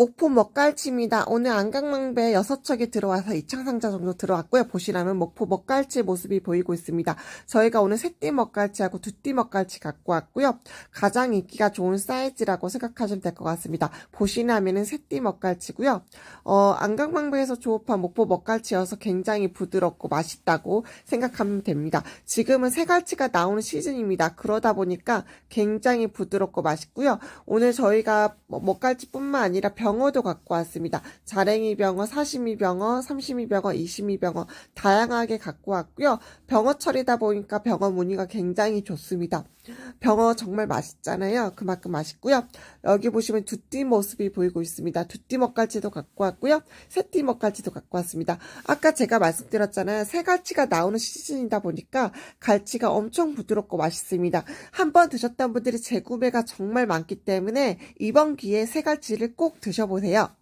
목포 먹갈치입니다. 오늘 안강망배 6척이 들어와서 2천상자 정도 들어왔고요. 보시라면 목포 먹갈치 모습이 보이고 있습니다. 저희가 오늘 새띠 먹갈치하고 두띠 먹갈치 갖고 왔고요. 가장 인기가 좋은 사이즈라고 생각하시면 될 것 같습니다. 보시라면은 새띠 먹갈치고요. 어, 안강망배에서 조업한 목포 먹갈치여서 굉장히 부드럽고 맛있다고 생각하면 됩니다. 지금은 새갈치가 나오는 시즌입니다. 그러다 보니까 굉장히 부드럽고 맛있고요. 오늘 저희가 뭐 먹갈치뿐만 아니라 병 병어도 갖고 왔습니다. 자랭이 병어, 사시미 병어, 삼시미 병어, 이시미 병어 다양하게 갖고 왔고요. 병어철이다 보니까 병어 무늬가 굉장히 좋습니다. 병어 정말 맛있잖아요. 그만큼 맛있고요. 여기 보시면 두띠 모습이 보이고 있습니다. 두띠 먹갈치도 갖고 왔고요. 세 띠 먹갈치도 갖고 왔습니다. 아까 제가 말씀드렸잖아요. 새갈치가 나오는 시즌이다 보니까 갈치가 엄청 부드럽고 맛있습니다. 한번 드셨던 분들이 재구매가 정말 많기 때문에 이번 기회에 새갈치를 꼭 드세요. 드셔보세요.